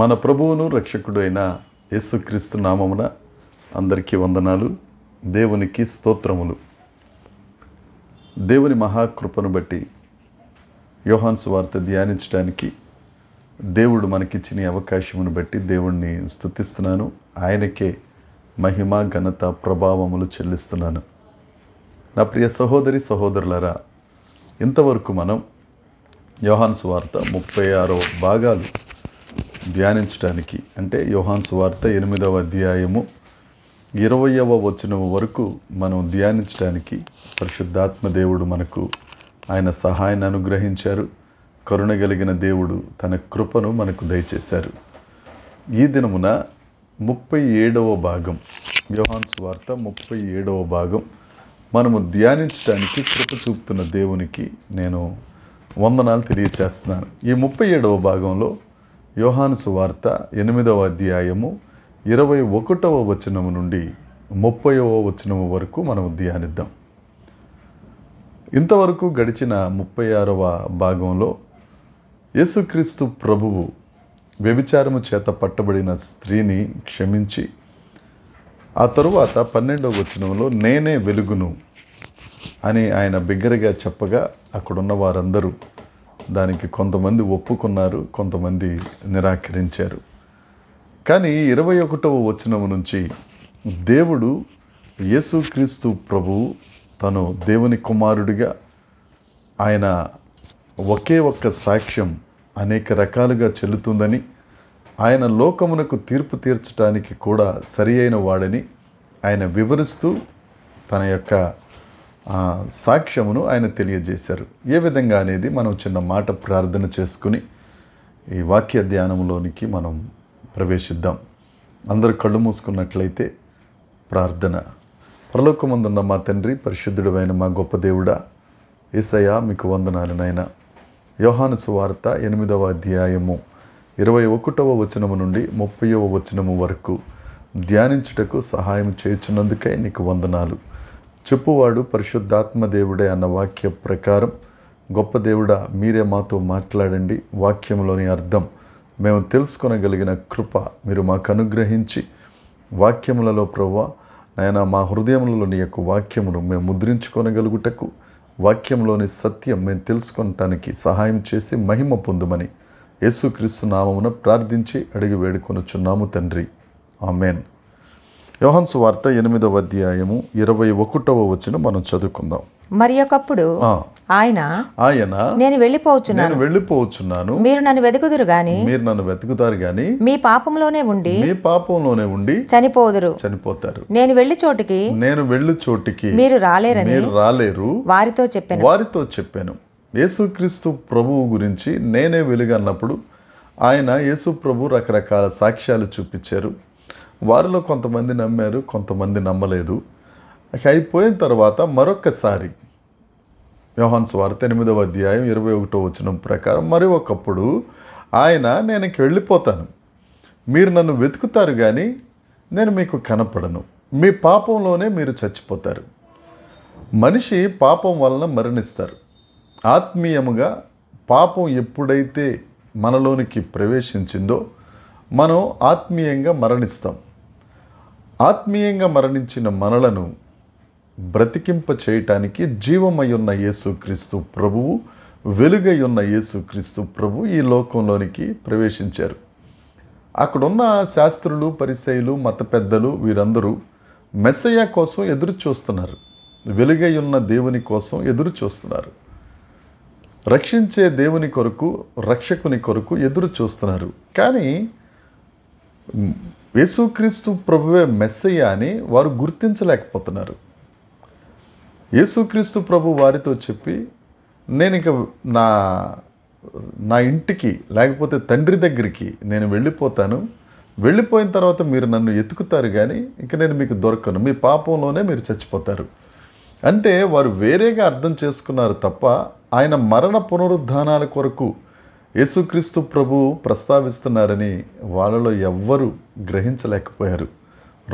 మన ప్రభువును రక్షకుడైన యేసుక్రీస్తు నామమున అందరికీ వందనాలు దేవునికి స్తోత్రములు దేవుని మహాకృపను బట్టి యోహాన్స్ వార్త ధ్యానించడానికి దేవుడు మనకిచ్చిన అవకాశమును బట్టి దేవుణ్ణి స్థుతిస్తున్నాను ఆయనకే మహిమ ఘనత ప్రభావములు చెల్లిస్తున్నాను నా ప్రియ సహోదరి సహోదరులరా ఇంతవరకు మనం యోహాన్స్ వార్త ముప్పై ఆరో భాగాలు ధ్యానించడానికి అంటే యోహాన్ సువార్త ఎనిమిదవ అధ్యాయము ఇరవయవ వచనం వరకు మనం ధ్యానించడానికి పరిశుద్ధాత్మ దేవుడు మనకు ఆయన సహాయాన్ని అనుగ్రహించారు కరుణ కలిగిన దేవుడు తన కృపను మనకు దయచేశారు ఈ దినమున ముప్పై ఏడవ భాగం యోహాన్ వార్త ముప్పై ఏడవ భాగం మనము ధ్యానించడానికి కృప చూపుతున్న దేవునికి నేను వందనాలు తెలియచేస్తున్నాను ఈ ముప్పై ఏడవ భాగంలో యోహాను సువార్త ఎనిమిదవ అధ్యాయము ఇరవై ఒకటవ వచనము నుండి ముప్పైవ వచనము వరకు మనం ధ్యానిద్దాం ఇంతవరకు గడిచిన ముప్పై ఆరవ భాగంలో యేసుక్రీస్తు ప్రభువు వ్యభిచారము చేత పట్టబడిన స్త్రీని క్షమించి ఆ తరువాత పన్నెండవ వచనంలో నేనే వెలుగును అని ఆయన బిగ్గరగా చెప్పగా అక్కడున్న వారందరూ దానికి కొంతమంది ఒప్పుకున్నారు కొంతమంది నిరాకరించారు కానీ ఇరవై ఒకటవ వచనం నుంచి దేవుడు యేసుక్రీస్తు ప్రభువు తను దేవుని కుమారుడిగా ఆయన ఒకే ఒక్క సాక్ష్యం అనేక రకాలుగా చెల్లుతుందని ఆయన లోకమునకు తీర్పు తీర్చడానికి కూడా సరి అయిన వాడని ఆయన వివరిస్తూ తన యొక్క సాక్ష్యమును ఆయన తెలియజేశారు ఏ విధంగా అనేది మనం చిన్న మాట ప్రార్థన చేసుకుని ఈ వాక్య ధ్యానంలోనికి మనం ప్రవేశిద్దాం అందరు కళ్ళు మూసుకున్నట్లయితే ప్రార్థన పరలోకమందున్న మా తండ్రి పరిశుద్ధుడైన మా గొప్ప దేవుడా ఏసయ్య మీకు వందనాలు నాయన యోహాను సువార్త ఎనిమిదవ అధ్యాయము ఇరవై ఒకటవ వచనము నుండి ముప్పైవ వచనము వరకు ధ్యానించుటకు సహాయం చేయుచున్నందుకై నీకు వందనాలు చెప్పువాడు పరిశుద్ధాత్మ దేవుడే అన్న వాక్య ప్రకారం గొప్ప దేవుడా మీరే మాతో మాట్లాడండి వాక్యంలోని అర్థం మేము తెలుసుకొనగలిగిన కృప మీరు మాకు అనుగ్రహించి వాక్యములలో ప్రవ్వ నాయన మా హృదయంలోని యొక్క వాక్యమును మేము ముద్రించుకొనగలుగుటకు వాక్యంలోని సత్యం మేము తెలుసుకొనటానికి సహాయం చేసి మహిమ పొందుమని యేసుక్రీస్తు నామమున ప్రార్థించి అడిగి వేడుకొనుచున్నాము తండ్రి ఆమెన్ యోహన్సు వార్త ఎనిమిదవ అధ్యాయము ఇరవై ఒకటవ వచ్చిన మనం చదువుకుందాం మరి ఒకప్పుడు ఆయన ఆయన నేను వెళ్ళిపోవచ్చున్నాను వెళ్ళిపోవచ్చున్నాను మీరు నన్ను వెతుకుదురు గాని మీరు నన్ను వెతుకుతారు గాని మీ పాపంలోనే ఉండి మీ పాపంలోనే ఉండి చనిపోదురు చనిపోతారు నేను వెళ్ళి చోటికి నేను వెళ్ళి చోటికి మీరు రాలేరని మీరు రాలేరు వారితో చెప్పాను వారితో చెప్పాను యేసుక్రీస్తు ప్రభువు గురించి నేనే వెలుగన్నప్పుడు ఆయన యేసు ప్రభు రకరకాల సాక్ష్యాలు చూపించారు వారిలో కొంతమంది నమ్మారు కొంతమంది నమ్మలేదు అయిపోయిన తర్వాత మరొక్కసారి వ్యవహన్స్ వార్త ఎనిమిదవ అధ్యాయం ఇరవై ఒకటో వచ్చిన ప్రకారం మరి ఒకప్పుడు ఆయన నేను వెళ్ళిపోతాను మీరు నన్ను వెతుకుతారు కానీ నేను మీకు కనపడను మీ పాపంలోనే మీరు చచ్చిపోతారు మనిషి పాపం వలన మరణిస్తారు ఆత్మీయముగా పాపం ఎప్పుడైతే మనలోనికి ప్రవేశించిందో మనం ఆత్మీయంగా మరణిస్తాం ఆత్మీయంగా మరణించిన మనలను బ్రతికింప చేయటానికి జీవమై ఉన్న యేసుక్రీస్తు ప్రభువు వెలుగై ఉన్న యేసుక్రీస్తు ప్రభు ఈ లోకంలోనికి ప్రవేశించారు అక్కడున్న శాస్త్రులు పరిచయులు మత పెద్దలు వీరందరూ మెస్సయ్య కోసం ఎదురు చూస్తున్నారు వెలుగై ఉన్న దేవుని కోసం ఎదురు చూస్తున్నారు రక్షించే దేవుని కొరకు రక్షకుని కొరకు ఎదురు చూస్తున్నారు కానీ యేసుక్రీస్తు ప్రభువే మెస్సయ్య అని వారు గుర్తించలేకపోతున్నారు యేసుక్రీస్తు ప్రభు వారితో చెప్పి నేను ఇక నా నా ఇంటికి లేకపోతే తండ్రి దగ్గరికి నేను వెళ్ళిపోతాను వెళ్ళిపోయిన తర్వాత మీరు నన్ను ఎత్తుకుతారు కానీ ఇంక నేను మీకు దొరకను మీ పాపంలోనే మీరు చచ్చిపోతారు అంటే వారు వేరేగా అర్థం చేసుకున్నారు తప్ప ఆయన మరణ పునరుద్ధానాల కొరకు యేసుక్రీస్తు ప్రభు ప్రస్తావిస్తున్నారని వాళ్ళలో ఎవ్వరూ గ్రహించలేకపోయారు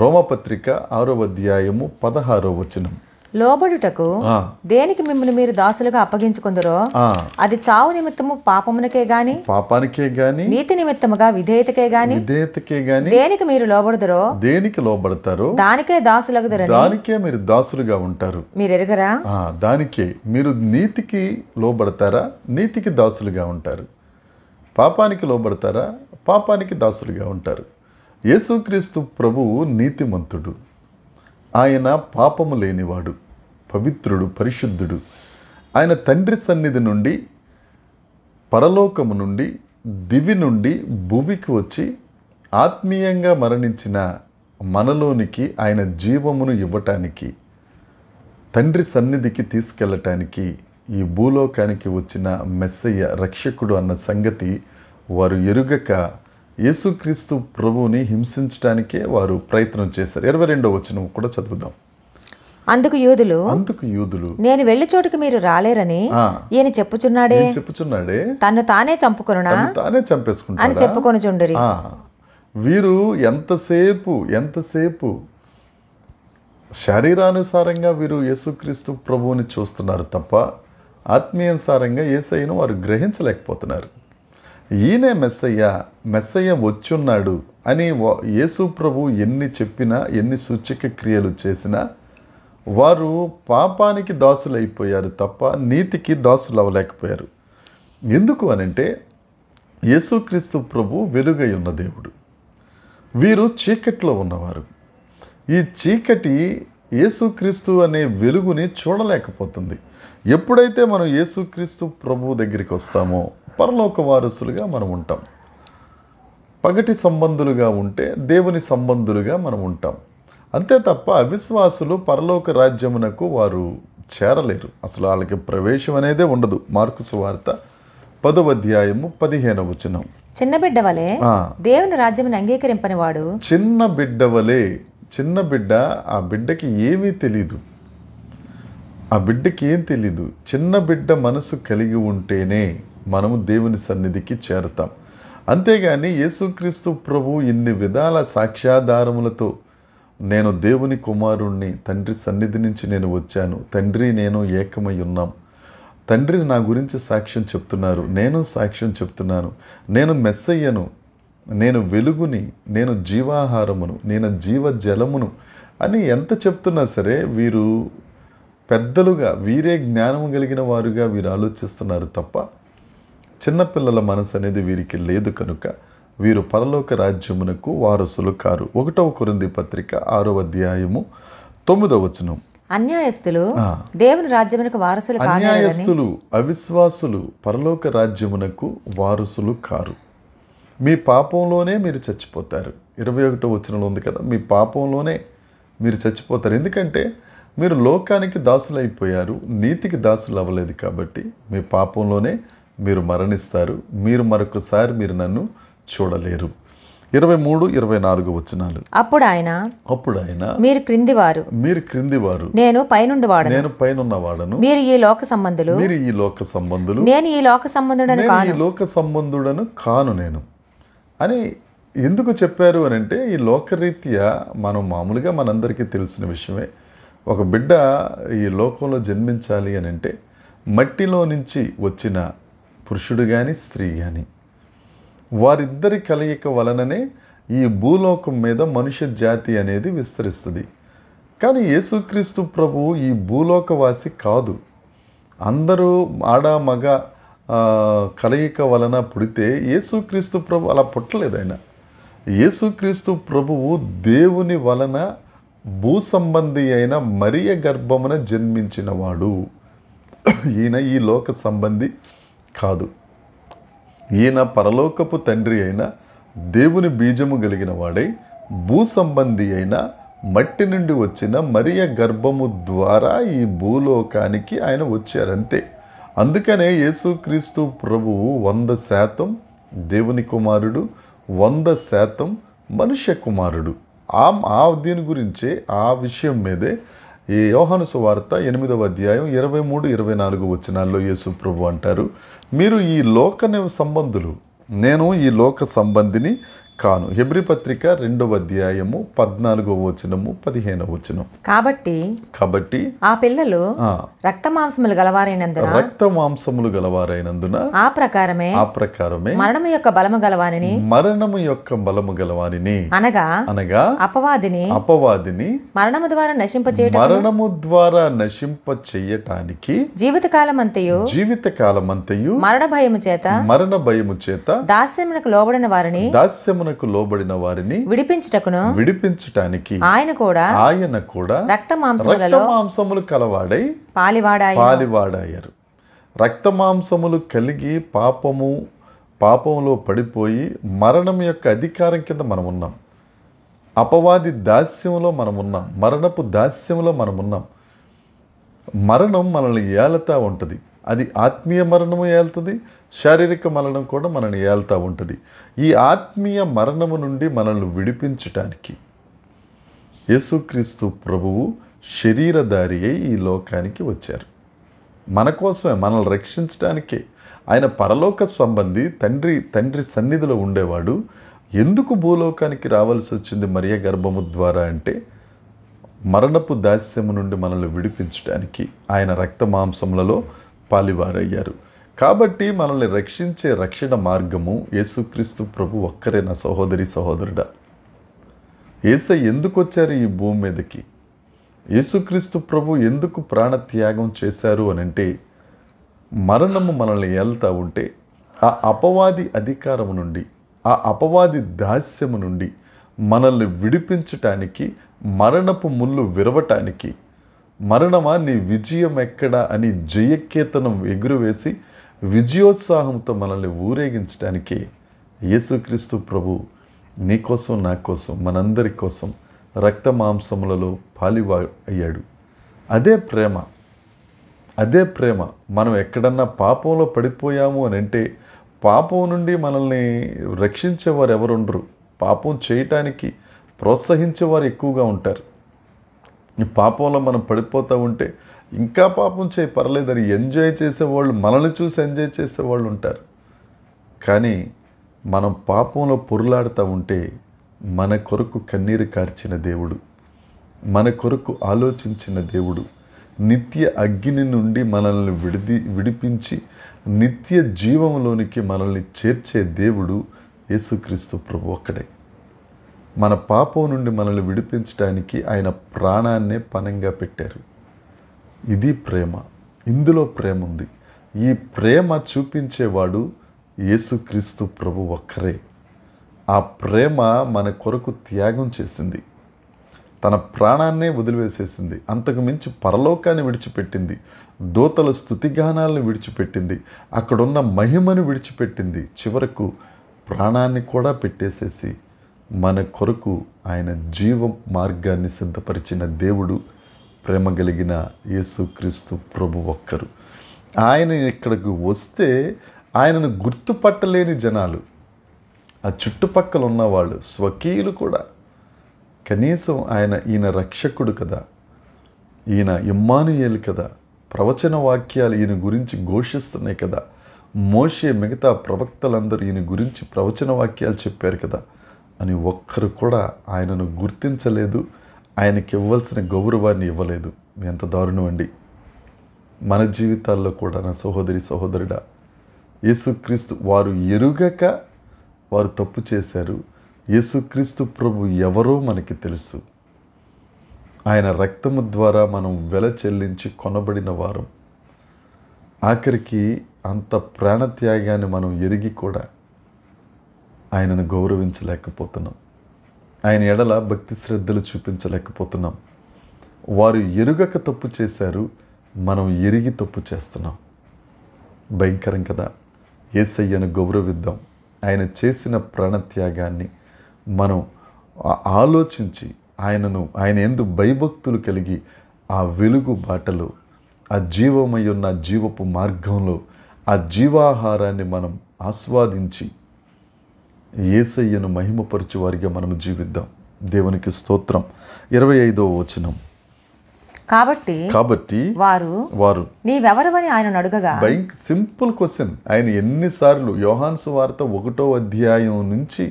రోమపత్రిక ఆరో అధ్యాయము పదహారో వచనం లోబడుటకు దేనికి మిమ్మల్ని మీరు దాసులుగా అప్పగించుకుందరో అది చావు నిమిత్తము పాపమునకే గాని పాపానికే గాని నీతి నిమిత్తముగా విధేయతకే గాని విధేయతకే గాని దేనికి మీరు లోబడదరో దేనికి లోబడతారు దానికే దాసులు దానికే మీరు దాసులుగా ఉంటారు మీరు ఎరగరా దానికే మీరు నీతికి లోబడతారా నీతికి దాసులుగా ఉంటారు పాపానికి లోబడతారా పాపానికి దాసులుగా ఉంటారు యేసుక్రీస్తు ప్రభువు నీతిమంతుడు ఆయన పాపము లేనివాడు పవిత్రుడు పరిశుద్ధుడు ఆయన తండ్రి సన్నిధి నుండి పరలోకము నుండి దివి నుండి భూమికి వచ్చి ఆత్మీయంగా మరణించిన మనలోనికి ఆయన జీవమును ఇవ్వటానికి తండ్రి సన్నిధికి తీసుకెళ్ళటానికి ఈ భూలోకానికి వచ్చిన మెస్సయ్య రక్షకుడు అన్న సంగతి వారు ఎరుగక యేసుక్రీస్తు ప్రభువుని హింసించడానికే వారు ప్రయత్నం చేశారు ఇరవై రెండో వచనం కూడా చదువుదాం అందుకు యూదులు అందుకు యూదులు నేను వెళ్ళి చోటుకి మీరు రాలేరని ఈయన చెప్పుచున్నాడే చెప్పుచున్నాడే తను తానే చంపుకొనునా తానే చంపేసుకున్నా అని చెప్పుకొని చుండరి వీరు ఎంతసేపు ఎంతసేపు శరీరానుసారంగా వీరు యేసుక్రీస్తు ప్రభువుని చూస్తున్నారు తప్ప ఆత్మీయానుసారంగా ఏసయ్యను వారు గ్రహించలేకపోతున్నారు ఈయనే మెస్సయ్య మెస్సయ్య వచ్చున్నాడు అని యేసు ప్రభు ఎన్ని చెప్పినా ఎన్ని సూచక క్రియలు చేసినా వారు పాపానికి దాసులైపోయారు తప్ప నీతికి దాసులు అవ్వలేకపోయారు ఎందుకు అనంటే యేసుక్రీస్తు ప్రభు వెలుగై ఉన్న దేవుడు వీరు చీకట్లో ఉన్నవారు ఈ చీకటి యేసుక్రీస్తు అనే వెలుగుని చూడలేకపోతుంది ఎప్పుడైతే మనం యేసుక్రీస్తు ప్రభు దగ్గరికి వస్తామో పరలోక వారసులుగా మనం ఉంటాం పగటి సంబంధులుగా ఉంటే దేవుని సంబంధులుగా మనం ఉంటాం అంతే తప్ప అవిశ్వాసులు పరలోక రాజ్యమునకు వారు చేరలేరు అసలు వాళ్ళకి ప్రవేశం అనేదే ఉండదు మార్కు సువార్త పదవ అధ్యాయము పదిహేను వచనం చిన్న బిడ్డవలే దేవుని రాజ్యం అంగీకరింపని వాడు చిన్న బిడ్డవలే చిన్న బిడ్డ ఆ బిడ్డకి ఏమీ తెలీదు ఆ బిడ్డకి ఏం తెలీదు చిన్న బిడ్డ మనసు కలిగి ఉంటేనే మనము దేవుని సన్నిధికి చేరతాం అంతేగాని యేసుక్రీస్తు ప్రభు ఇన్ని విధాల సాక్ష్యాధారములతో నేను దేవుని కుమారుణ్ణి తండ్రి సన్నిధి నుంచి నేను వచ్చాను తండ్రి నేను ఏకమై ఉన్నాం తండ్రి నా గురించి సాక్ష్యం చెప్తున్నారు నేను సాక్ష్యం చెప్తున్నాను నేను మెస్సయ్యను నేను వెలుగుని నేను జీవాహారమును నేను జీవజలమును అని ఎంత చెప్తున్నా సరే వీరు పెద్దలుగా వీరే జ్ఞానం కలిగిన వారుగా వీరు ఆలోచిస్తున్నారు తప్ప చిన్నపిల్లల మనసు అనేది వీరికి లేదు కనుక వీరు పరలోక రాజ్యమునకు వారసులు కారు ఒకటవ కొరింది పత్రిక ఆరో అధ్యాయము తొమ్మిదవ వచనం అన్యాయస్తులు దేవుని రాజ్యమునకు వారసులు అన్యాయస్తులు అవిశ్వాసులు పరలోక రాజ్యమునకు వారసులు కారు మీ పాపంలోనే మీరు చచ్చిపోతారు ఇరవై ఒకటో వచనంలో ఉంది కదా మీ పాపంలోనే మీరు చచ్చిపోతారు ఎందుకంటే మీరు లోకానికి దాసులైపోయారు నీతికి దాసులు అవ్వలేదు కాబట్టి మీ పాపంలోనే మీరు మరణిస్తారు మీరు మరొకసారి మీరు నన్ను చూడలేరు ఇరవై మూడు ఇరవై నాలుగు వచనాలు అప్పుడు ఆయన అప్పుడు ఆయన మీరు క్రింది వారు మీరు క్రింది వారు నేను పైనుండి వాడు నేను పైన వాడను మీరు ఈ లోక సంబంధులు మీరు ఈ లోక సంబంధులు నేను ఈ లోక సంబంధుడను కాను ఈ లోక సంబంధుడను కాను నేను అని ఎందుకు చెప్పారు అని అంటే ఈ లోకరీత్యా మనం మామూలుగా మనందరికీ తెలిసిన విషయమే ఒక బిడ్డ ఈ లోకంలో జన్మించాలి అని అంటే మట్టిలో నుంచి వచ్చిన పురుషుడు కానీ స్త్రీ కానీ వారిద్దరి కలయిక వలననే ఈ భూలోకం మీద మనుష్య జాతి అనేది విస్తరిస్తుంది కానీ యేసుక్రీస్తు ప్రభువు ఈ భూలోకవాసి కాదు అందరూ ఆడ మగ కలయిక వలన పుడితే యేసుక్రీస్తు ప్రభు అలా పుట్టలేదు ఆయన యేసుక్రీస్తు ప్రభువు దేవుని వలన భూ సంబంధి అయిన మరియ గర్భమున జన్మించినవాడు ఈయన ఈ లోక సంబంధి కాదు ఈయన పరలోకపు తండ్రి అయిన దేవుని బీజము కలిగిన వాడై భూ సంబంధి అయిన మట్టి నుండి వచ్చిన మరియ గర్భము ద్వారా ఈ భూలోకానికి ఆయన వచ్చారంతే అందుకనే యేసుక్రీస్తు ప్రభువు వంద శాతం దేవుని కుమారుడు వంద శాతం మనుష్య కుమారుడు ఆ ఆ దీని గురించి ఆ విషయం మీదే ఈ యోహాను వార్త ఎనిమిదవ అధ్యాయం ఇరవై మూడు ఇరవై నాలుగు వచ్చినాల్లో యేసు ప్రభు అంటారు మీరు ఈ లోక సంబంధులు నేను ఈ లోక సంబంధిని కాను హెబ్రి పత్రిక రెండవ అధ్యాయము పద్నాలుగో వచనము పదిహేను వచనం కాబట్టి కాబట్టి ఆ పిల్లలు రక్త మాంసములు గలవారైనందున రక్త మాంసములు గలవారైనందున ఆ ప్రకారమే ఆ ప్రకారమే మరణము యొక్క బలము గలవాని మరణము యొక్క బలము గలవాని అనగా అనగా అపవాదిని అపవాదిని మరణము ద్వారా నశింప మరణము ద్వారా నశింప చేయటానికి జీవితకాలం అంతయు కాలం అంతయు మరణ భయము చేత మరణ భయము చేత దాస్యమునకు లోబడిన వారిని దాస్యమున ఆజ్ఞకు లోబడిన వారిని విడిపించుటకును విడిపించటానికి ఆయన కూడా ఆయన కూడా రక్త మాంసములు కలవాడై పాలివాడాయి పాలివాడాయారు రక్త మాంసములు కలిగి పాపము పాపంలో పడిపోయి మరణం యొక్క అధికారం కింద మనం ఉన్నాం అపవాది దాస్యంలో మనం ఉన్నాం మరణపు దాస్యంలో మనం ఉన్నాం మరణం మనల్ని ఏలతా ఉంటుంది అది ఆత్మీయ మరణము ఏల్తుంది శారీరక మరణం కూడా మనల్ని ఏల్తా ఉంటుంది ఈ ఆత్మీయ మరణము నుండి మనల్ని విడిపించటానికి యేసుక్రీస్తు ప్రభువు శరీరధారి అయి ఈ లోకానికి వచ్చారు మన కోసమే మనల్ని రక్షించడానికే ఆయన పరలోక సంబంధి తండ్రి తండ్రి సన్నిధిలో ఉండేవాడు ఎందుకు భూలోకానికి రావాల్సి వచ్చింది మరియ గర్భము ద్వారా అంటే మరణపు దాస్యము నుండి మనల్ని విడిపించడానికి ఆయన రక్త మాంసములలో పాలివారయ్యారు కాబట్టి మనల్ని రక్షించే రక్షణ మార్గము యేసుక్రీస్తు ప్రభు ఒక్కరే నా సహోదరి సహోదరుడా ఏసై ఎందుకు వచ్చారు ఈ భూమి మీదకి యేసుక్రీస్తు ప్రభు ఎందుకు ప్రాణత్యాగం చేశారు అని అంటే మరణము మనల్ని ఏళ్తా ఉంటే ఆ అపవాది అధికారము నుండి ఆ అపవాది దాస్యము నుండి మనల్ని విడిపించటానికి మరణపు ముళ్ళు విరవటానికి మరణమా నీ విజయం ఎక్కడ అని జయకేతనం ఎగురువేసి విజయోత్సాహంతో మనల్ని ఊరేగించడానికి యేసుక్రీస్తు ప్రభు నీ కోసం నా కోసం మనందరి కోసం రక్త మాంసములలో పాలివా అయ్యాడు అదే ప్రేమ అదే ప్రేమ మనం ఎక్కడన్నా పాపంలో పడిపోయాము అని అంటే పాపం నుండి మనల్ని రక్షించేవారు ఎవరుండరు పాపం చేయటానికి ప్రోత్సహించేవారు ఎక్కువగా ఉంటారు ఈ పాపంలో మనం పడిపోతూ ఉంటే ఇంకా పాపం చేయి పర్లేదని ఎంజాయ్ చేసేవాళ్ళు మనల్ని చూసి ఎంజాయ్ చేసేవాళ్ళు ఉంటారు కానీ మనం పాపంలో పొరులాడుతూ ఉంటే మన కొరకు కన్నీరు కార్చిన దేవుడు మన కొరకు ఆలోచించిన దేవుడు నిత్య అగ్ని నుండి మనల్ని విడిది విడిపించి నిత్య జీవంలోనికి మనల్ని చేర్చే దేవుడు యేసుక్రీస్తు ప్రభు ఒక్కడే మన పాపం నుండి మనల్ని విడిపించడానికి ఆయన ప్రాణాన్నే పనంగా పెట్టారు ఇది ప్రేమ ఇందులో ప్రేమ ఉంది ఈ ప్రేమ చూపించేవాడు యేసుక్రీస్తు ప్రభు ఒక్కరే ఆ ప్రేమ మన కొరకు త్యాగం చేసింది తన ప్రాణాన్నే వదిలివేసేసింది అంతకు మించి పరలోకాన్ని విడిచిపెట్టింది దోతల స్థుతిగానాలను విడిచిపెట్టింది అక్కడున్న మహిమను విడిచిపెట్టింది చివరకు ప్రాణాన్ని కూడా పెట్టేసేసి మన కొరకు ఆయన జీవ మార్గాన్ని సిద్ధపరిచిన దేవుడు ప్రేమ కలిగిన యేసుక్రీస్తు ప్రభు ఒక్కరు ఆయన ఇక్కడికి వస్తే ఆయనను గుర్తుపట్టలేని జనాలు ఆ చుట్టుపక్కల ఉన్నవాళ్ళు స్వకీయులు కూడా కనీసం ఆయన ఈయన రక్షకుడు కదా ఈయన ఇమ్మానుయేలు కదా ప్రవచన వాక్యాలు ఈయన గురించి ఘోషిస్తున్నాయి కదా మోషే మిగతా ప్రవక్తలందరూ ఈయన గురించి ప్రవచన వాక్యాలు చెప్పారు కదా అని ఒక్కరు కూడా ఆయనను గుర్తించలేదు ఆయనకి ఇవ్వాల్సిన గౌరవాన్ని ఇవ్వలేదు ఎంత దారుణం అండి మన జీవితాల్లో కూడా నా సహోదరి సహోదరుడా యేసుక్రీస్తు వారు ఎరుగక వారు తప్పు చేశారు యేసుక్రీస్తు ప్రభు ఎవరో మనకి తెలుసు ఆయన రక్తము ద్వారా మనం వెల చెల్లించి కొనబడిన వారం ఆఖరికి అంత ప్రాణత్యాగాన్ని మనం ఎరిగి కూడా ఆయనను గౌరవించలేకపోతున్నాం ఆయన ఎడల భక్తి శ్రద్ధలు చూపించలేకపోతున్నాం వారు ఎరుగక తప్పు చేశారు మనం ఎరిగి తప్పు చేస్తున్నాం భయంకరం కదా ఏసయ్యను గౌరవిద్దాం ఆయన చేసిన ప్రాణత్యాగాన్ని మనం ఆలోచించి ఆయనను ఆయన ఎందు భయభక్తులు కలిగి ఆ వెలుగు బాటలో ఆ జీవమై ఉన్న జీవపు మార్గంలో ఆ జీవాహారాన్ని మనం ఆస్వాదించి ఏసయ్యను మహిమపరచు వారిగా మనం జీవిద్దాం దేవునికి స్తోత్రం ఇరవై ఐదో వచనం కాబట్టి కాబట్టి వారు వారు నీవెవరవని ఆయన అడుగగా బైక్ సింపుల్ క్వశ్చన్ ఆయన ఎన్నిసార్లు యోహాన్స్ వార్త ఒకటో అధ్యాయం నుంచి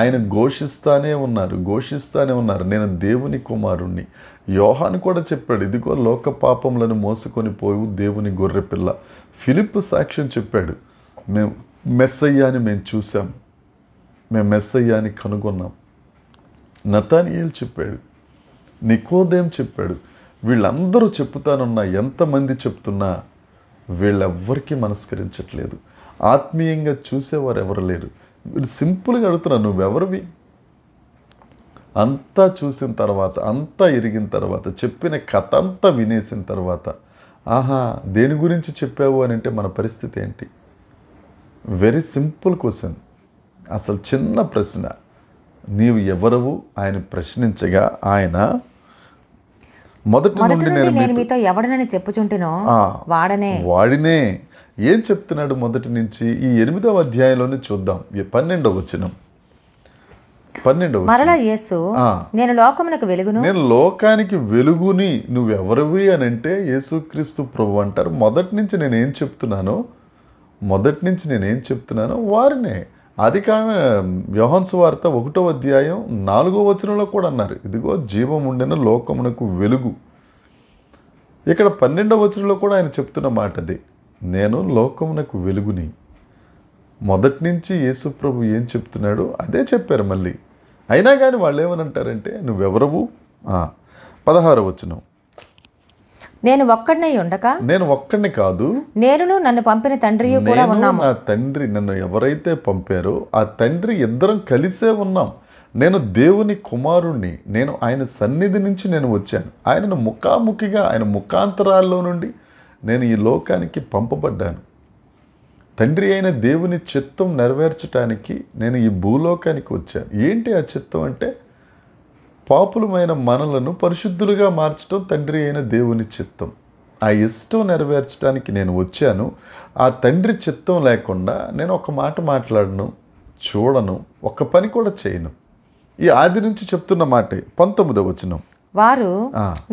ఆయన ఘోషిస్తానే ఉన్నారు ఘోషిస్తానే ఉన్నారు నేను దేవుని కుమారుణ్ణి యోహాన్ కూడా చెప్పాడు ఇదిగో లోక పాపములను మోసుకొని పోవు దేవుని గొర్రెపిల్ల ఫిలిప్ సాక్ష్యం చెప్పాడు మేము మెస్సయ్యాని మేము చూసాం మేము మెస్సయ్యాని కనుగొన్నాం నతానియేల్ చెప్పాడు నికోదేం చెప్పాడు వీళ్ళందరూ చెప్తానున్నా ఎంతమంది చెప్తున్నా వీళ్ళెవ్వరికీ మనస్కరించట్లేదు ఆత్మీయంగా చూసేవారు ఎవరు లేరు వీడు సింపుల్గా అడుగుతున్నా నువ్వెవరివి అంతా చూసిన తర్వాత అంతా ఇరిగిన తర్వాత చెప్పిన కథ అంతా వినేసిన తర్వాత ఆహా దేని గురించి చెప్పావు అని అంటే మన పరిస్థితి ఏంటి వెరీ సింపుల్ క్వశ్చన్ అసలు చిన్న ప్రశ్న నీవు ఎవరవు ఆయన ప్రశ్నించగా ఆయన మొదటి నుండి నేను మీతో ఎవడనని చెప్పుచుంటేనో వాడనే వాడినే ఏం చెప్తున్నాడు మొదటి నుంచి ఈ ఎనిమిదవ అధ్యాయంలోనే చూద్దాం పన్నెండవ వచనం పన్నెండవ మరలా యేసు నేను లోకమునకు వెలుగును నేను లోకానికి వెలుగుని నువ్వెవరివి అని అంటే యేసుక్రీస్తు ప్రభు అంటారు మొదటి నుంచి నేనేం చెప్తున్నానో మొదటి నుంచి నేనేం చెప్తున్నానో వారినే అది కాని యోహన్సు వార్త ఒకటో అధ్యాయం నాలుగో వచనంలో కూడా అన్నారు ఇదిగో జీవం ఉండిన లోకమునకు వెలుగు ఇక్కడ పన్నెండవ వచనంలో కూడా ఆయన చెప్తున్న మాట అది నేను లోకమునకు వెలుగుని మొదటి నుంచి యేసుప్రభు ఏం చెప్తున్నాడో అదే చెప్పారు మళ్ళీ అయినా కానీ వాళ్ళు ఏమని అంటారంటే నువ్వెవరవు పదహారో వచనం నేను ఒక్కడినై ఉండక నేను ఒక్కడిని కాదు నేను నన్ను పంపిన తండ్రి కూడా ఉన్నాము నా తండ్రి నన్ను ఎవరైతే పంపారో ఆ తండ్రి ఇద్దరం కలిసే ఉన్నాం నేను దేవుని కుమారుణ్ణి నేను ఆయన సన్నిధి నుంచి నేను వచ్చాను ఆయనను ముఖాముఖిగా ఆయన ముఖాంతరాల్లో నుండి నేను ఈ లోకానికి పంపబడ్డాను తండ్రి అయిన దేవుని చిత్తం నెరవేర్చడానికి నేను ఈ భూలోకానికి వచ్చాను ఏంటి ఆ చిత్తం అంటే పాపులమైన మనలను పరిశుద్ధులుగా మార్చడం తండ్రి అయిన దేవుని చిత్తం ఆ ఇష్టం నెరవేర్చడానికి నేను వచ్చాను ఆ తండ్రి చిత్తం లేకుండా నేను ఒక మాట మాట్లాడను చూడను ఒక్క పని కూడా చేయను ఈ ఆది నుంచి చెప్తున్న మాటే పంతొమ్మిదో వచనం వారు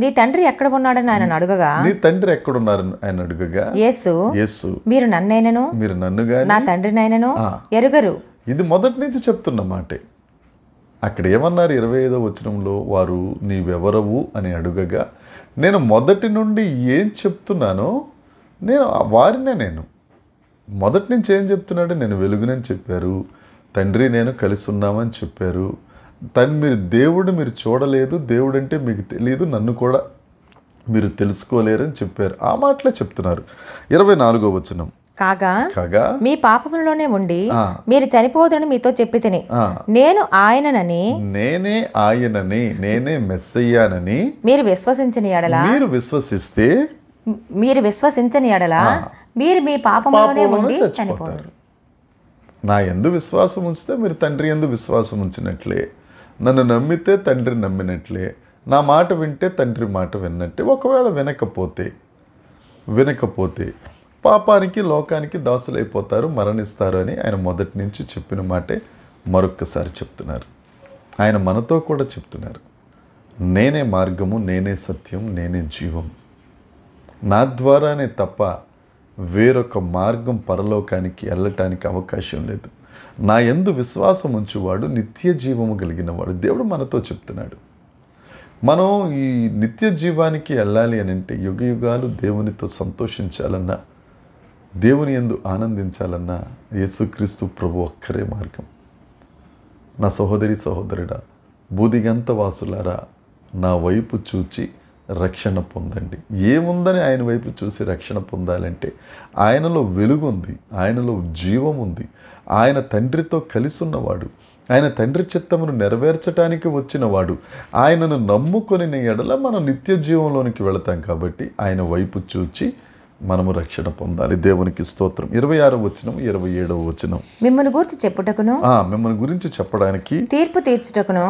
నీ తండ్రి ఎక్కడ ఉన్నాడని ఆయన అడుగగా నీ తండ్రి ఉన్నారని ఆయన అడుగగా యేసు యేసు మీరు నన్నైనను మీరు నన్ను నా తండ్రినైనను ఎరుగరు ఇది మొదటి నుంచి చెప్తున్న మాటే అక్కడ ఏమన్నారు ఇరవై ఐదో వచనంలో వారు నీవెవరవు అని అడుగగా నేను మొదటి నుండి ఏం చెప్తున్నానో నేను వారినే నేను మొదటి నుంచి ఏం చెప్తున్నాడు నేను వెలుగునని చెప్పారు తండ్రి నేను కలిసి ఉన్నామని చెప్పారు తను మీరు దేవుడు మీరు చూడలేదు దేవుడు అంటే మీకు తెలియదు నన్ను కూడా మీరు తెలుసుకోలేరని చెప్పారు ఆ మాటలే చెప్తున్నారు ఇరవై నాలుగో వచనం కాగా మీ పాపములలోనే ఉండి మీరు చనిపోదని మీతో చెప్పి తిని నేను ఆయననని నేనే ఆయనని నేనే అయ్యానని మీరు విశ్వసించని ఎడలా మీరు విశ్వసిస్తే మీరు విశ్వసించని ఎడలా మీరు మీ పాపములోనే ఉండి చనిపోతారు నా ఎందు విశ్వాసం ఉంచితే మీరు తండ్రి ఎందు విశ్వాసం ఉంచినట్లే నన్ను నమ్మితే తండ్రి నమ్మినట్లే నా మాట వింటే తండ్రి మాట విన్నట్టే ఒకవేళ వినకపోతే వినకపోతే పాపానికి లోకానికి దాసులైపోతారు మరణిస్తారు అని ఆయన మొదటి నుంచి చెప్పిన మాటే మరొక్కసారి చెప్తున్నారు ఆయన మనతో కూడా చెప్తున్నారు నేనే మార్గము నేనే సత్యం నేనే జీవం నా ద్వారానే తప్ప వేరొక మార్గం పరలోకానికి వెళ్ళటానికి అవకాశం లేదు నా ఎందు విశ్వాసం ఉంచువాడు నిత్య జీవము కలిగిన వాడు దేవుడు మనతో చెప్తున్నాడు మనం ఈ నిత్య జీవానికి వెళ్ళాలి అని అంటే యుగ యుగాలు దేవునితో సంతోషించాలన్నా దేవుని ఎందు ఆనందించాలన్న యేసుక్రీస్తు ప్రభు ఒక్కరే మార్గం నా సహోదరి సహోదరుడా బూదిగంత వాసులారా నా వైపు చూచి రక్షణ పొందండి ఏముందని ఆయన వైపు చూసి రక్షణ పొందాలంటే ఆయనలో వెలుగుంది ఆయనలో జీవం ఉంది ఆయన తండ్రితో కలిసి ఉన్నవాడు ఆయన తండ్రి చిత్తమును నెరవేర్చడానికి వచ్చినవాడు ఆయనను నమ్ముకొని ఎడల మనం నిత్య జీవంలోనికి వెళతాం కాబట్టి ఆయన వైపు చూచి మనము రక్షణ పొందాలి దేవునికి స్తోత్రం ఇరవై ఆరో వచనం ఇరవై ఏడవ వచనం మిమ్మల్ని గురించి చెప్పుటకును మిమ్మల్ని గురించి చెప్పడానికి తీర్పు తీర్చుటకును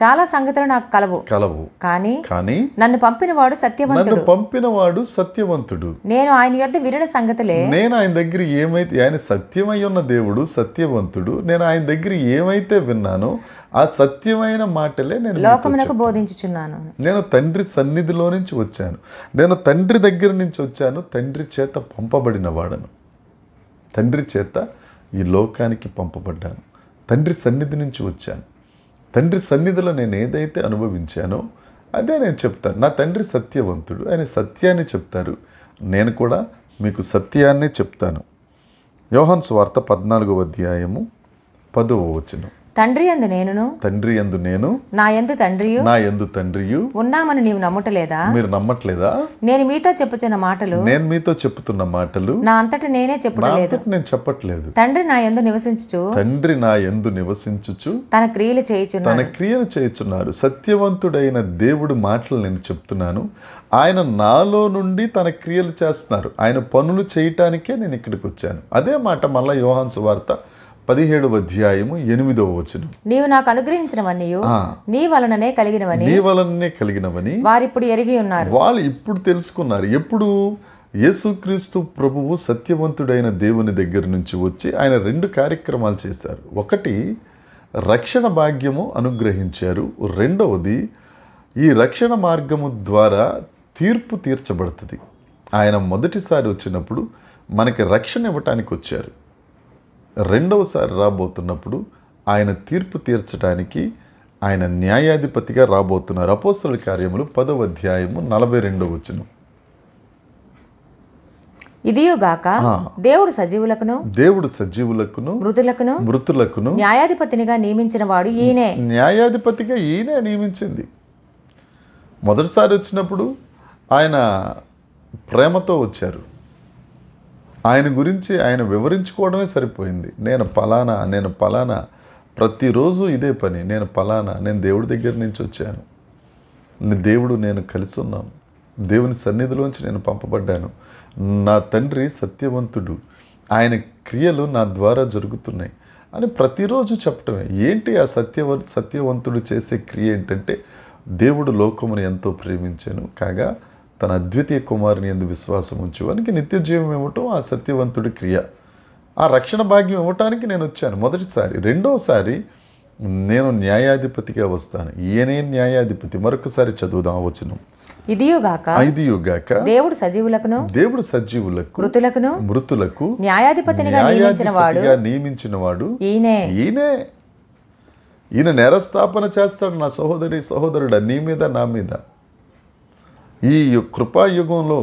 చాలా సంగతులు నాకు కలవు కలవు కానీ కానీ నన్ను పంపినవాడు సత్యవంతుడు పంపినవాడు సత్యవంతుడు నేను ఆయన యొద్ద విరణ సంగతులే నేను ఆయన దగ్గర ఏమైతే ఆయన సత్యమై ఉన్న దేవుడు సత్యవంతుడు నేను ఆయన దగ్గర ఏమైతే విన్నానో ఆ సత్యమైన మాటలే నేను లోకమునకు బోధించుచున్నాను నేను తండ్రి సన్నిధిలో నుంచి వచ్చాను నేను తండ్రి దగ్గర నుంచి వచ్చాను తండ్రి చేత పంపబడిన వాడను తండ్రి చేత ఈ లోకానికి పంపబడ్డాను తండ్రి సన్నిధి నుంచి వచ్చాను తండ్రి సన్నిధిలో నేను ఏదైతే అనుభవించానో అదే నేను చెప్తాను నా తండ్రి సత్యవంతుడు ఆయన సత్యాన్ని చెప్తారు నేను కూడా మీకు సత్యాన్నే చెప్తాను యోహన్స్ వార్త పద్నాలుగో అధ్యాయము పదవ వచనం తండ్రి అందు నేను తండ్రి ఎందు నేను నా ఎందు తండ్రి నా ఎందు తండ్రియు ఉన్నామని నీవు నమ్మటలేదా మీరు నమ్మట్లేదా నేను మీతో చెప్పుచున్న మాటలు నేను మీతో చెప్పుతున్న మాటలు నా అంతటి నేనే చెప్పలేదు నేను చెప్పట్లేదు తండ్రి నా ఎందు నివసించుచు తండ్రి నా ఎందు నివసించుచు తన క్రియలు చేయుచున్నారు తన క్రియలు చేయుచున్నారు సత్యవంతుడైన దేవుడు మాటలు నేను చెప్తున్నాను ఆయన నాలో నుండి తన క్రియలు చేస్తున్నారు ఆయన పనులు చేయటానికే నేను ఇక్కడికి వచ్చాను అదే మాట మళ్ళీ యోహాన్ వార్త పదిహేడు అధ్యాయము ఎనిమిదవ వచనం నీవు నాకు అనుగ్రహించినవన్నీ నీ వలననే కలిగినవని నీ వలననే కలిగినవని ఇప్పుడు ఎరిగి ఉన్నారు వాళ్ళు ఇప్పుడు తెలుసుకున్నారు ఎప్పుడు యేసుక్రీస్తు ప్రభువు సత్యవంతుడైన దేవుని దగ్గర నుంచి వచ్చి ఆయన రెండు కార్యక్రమాలు చేశారు ఒకటి రక్షణ భాగ్యము అనుగ్రహించారు రెండవది ఈ రక్షణ మార్గము ద్వారా తీర్పు తీర్చబడుతుంది ఆయన మొదటిసారి వచ్చినప్పుడు మనకి రక్షణ ఇవ్వటానికి వచ్చారు రెండవసారి రాబోతున్నప్పుడు ఆయన తీర్పు తీర్చడానికి ఆయన న్యాయాధిపతిగా రాబోతున్నారు అపోసల కార్యములు పదవ అధ్యాయము నలభై రెండవ వచ్చిన ఇదియోగాక దేవుడు సజీవులకును దేవుడు సజీవులకును మృతులకును మృతులకును న్యాయాధిపతినిగా నియమించిన వాడు ఈయనే న్యాయాధిపతిగా ఈయనే నియమించింది మొదటిసారి వచ్చినప్పుడు ఆయన ప్రేమతో వచ్చారు ఆయన గురించి ఆయన వివరించుకోవడమే సరిపోయింది నేను పలానా నేను పలానా ప్రతిరోజు ఇదే పని నేను పలానా నేను దేవుడి దగ్గర నుంచి వచ్చాను దేవుడు నేను కలిసి ఉన్నాను దేవుని సన్నిధిలోంచి నేను పంపబడ్డాను నా తండ్రి సత్యవంతుడు ఆయన క్రియలు నా ద్వారా జరుగుతున్నాయి అని ప్రతిరోజు చెప్పటమే ఏంటి ఆ సత్యవ సత్యవంతుడు చేసే క్రియ ఏంటంటే దేవుడు లోకమును ఎంతో ప్రేమించాను కాగా తన అద్వితీయ కుమారుని ఎందు విశ్వాసం ఉంచువానికి నిత్య జీవం ఇవ్వటం ఆ సత్యవంతుడి క్రియ ఆ రక్షణ భాగ్యం ఇవ్వటానికి నేను వచ్చాను మొదటిసారి రెండవసారి నేను న్యాయాధిపతిగా వస్తాను ఈయనే న్యాయాధిపతి మరొకసారి చదువుదాం వచనం ఇదియుగాక ఇదియుగాక దేవుడు సజీవులకును దేవుడు సజీవులకు మృతులకును మృతులకు న్యాయాధిపతినిగా నియమించిన వాడు నియమించిన వాడు ఈయనే ఈయనే ఈయన నేరస్థాపన చేస్తాడు నా సహోదరి సహోదరుడు నీ మీద నా మీద ఈ కృపాయుగంలో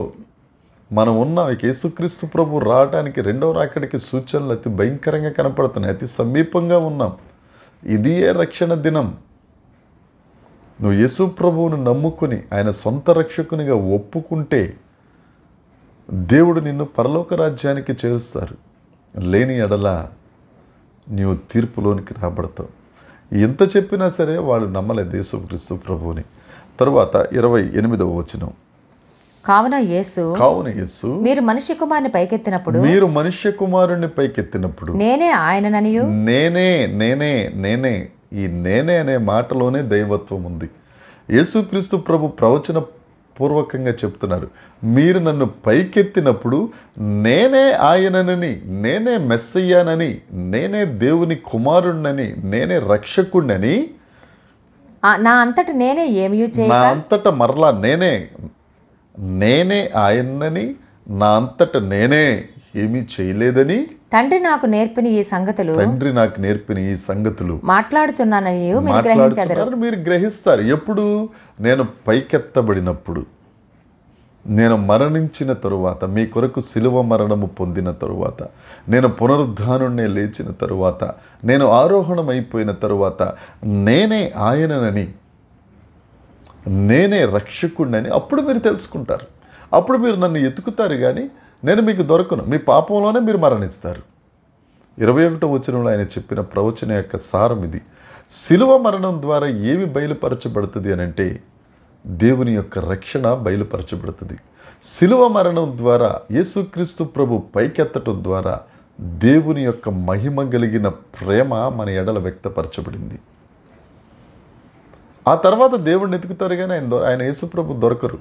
మనం ఉన్న యేసుక్రీస్తు ప్రభు రావడానికి రెండవ రాకడికి సూచనలు అతి భయంకరంగా కనపడుతున్నాయి అతి సమీపంగా ఉన్నాం ఏ రక్షణ దినం నువ్వు యేసు ప్రభువును నమ్ముకుని ఆయన సొంత రక్షకునిగా ఒప్పుకుంటే దేవుడు నిన్ను పరలోక రాజ్యానికి చేరుస్తారు లేని ఎడల నీవు తీర్పులోనికి రాబడతావు ఎంత చెప్పినా సరే వాళ్ళు నమ్మలేదు క్రీస్తు ప్రభువుని తరువాత ఇరవై ఎనిమిదవ వచనం కావున యేసు కావున యేసు మీరు మనిషి కుమారుని పైకెత్తినప్పుడు మీరు మనిషి కుమారుని పైకెత్తినప్పుడు నేనే ఆయనని నేనే నేనే నేనే ఈ నేనే అనే మాటలోనే దైవత్వం ఉంది యేసుక్రీస్తు ప్రభు ప్రవచన పూర్వకంగా చెప్తున్నారు మీరు నన్ను పైకెత్తినప్పుడు నేనే ఆయననని నేనే మెస్సయ్యానని నేనే దేవుని కుమారుణ్ణని నేనే రక్షకుణ్ణని నా అంతట నేనే ఏమి చేయను నా అంతట మరలా నేనే నేనే ఆయన్నని నా అంతట నేనే ఏమీ చేయలేదని తండ్రి నాకు నేర్పిన ఈ సంగతులు తండ్రి నాకు నేర్పిన ఈ సంగతులు మాట్లాడుచున్నానని మీరు గ్రహిస్తారు ఎప్పుడు నేను పైకెత్తబడినప్పుడు నేను మరణించిన తరువాత మీ కొరకు శిలువ మరణము పొందిన తరువాత నేను పునరుద్ధానుణ్ణి లేచిన తరువాత నేను ఆరోహణమైపోయిన తరువాత నేనే ఆయననని నేనే రక్షకుడినని అప్పుడు మీరు తెలుసుకుంటారు అప్పుడు మీరు నన్ను ఎతుకుతారు కానీ నేను మీకు దొరకను మీ పాపంలోనే మీరు మరణిస్తారు ఇరవై ఒకటో వచనంలో ఆయన చెప్పిన ప్రవచన యొక్క సారం ఇది శిలువ మరణం ద్వారా ఏవి బయలుపరచబడుతుంది అని అంటే దేవుని యొక్క రక్షణ బయలుపరచబడుతుంది శిలువ మరణం ద్వారా యేసుక్రీస్తు ప్రభు పైకెత్తటం ద్వారా దేవుని యొక్క మహిమ కలిగిన ప్రేమ మన ఎడల వ్యక్తపరచబడింది ఆ తర్వాత దేవుడిని ఎతుకుతారు కానీ ఆయన ఆయన యేసుప్రభు దొరకరు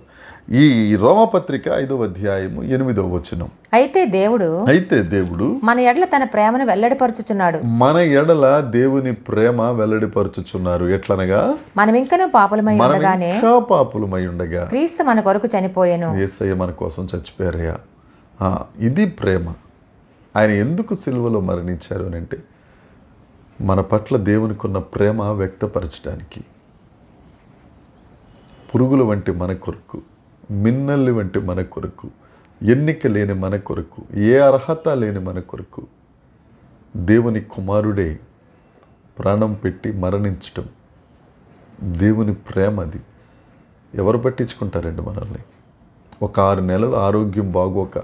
ఈ రోమపత్రిక ఐదవ అధ్యాయము ఎనిమిదవ వచనం అయితే దేవుడు అయితే దేవుడు మన ఎడల తన ప్రేమను వెల్లడిపరచుచున్నాడు మన ఎడల దేవుని ప్రేమ వెల్లడిపరచుచున్నారు ఎట్లనగా మనం ఇంకనూ పాపలమై ఉండగానే ఇంకా పాపులమై ఉండగా క్రీస్తు మన కొరకు చనిపోయాను ఏసయ్య మన కోసం చచ్చిపోయారయ్యా ఇది ప్రేమ ఆయన ఎందుకు సిలువలో మరణించారు అని అంటే మన పట్ల దేవునికున్న ప్రేమ వ్యక్తపరచడానికి పురుగుల వంటి మన కొరకు మిన్నల్లి వంటి మన కొరకు ఎన్నిక లేని మన కొరకు ఏ అర్హత లేని మన కొరకు దేవుని కుమారుడే ప్రాణం పెట్టి మరణించటం దేవుని ప్రేమ అది ఎవరు పట్టించుకుంటారండి మనల్ని ఒక ఆరు నెలలు ఆరోగ్యం బాగోక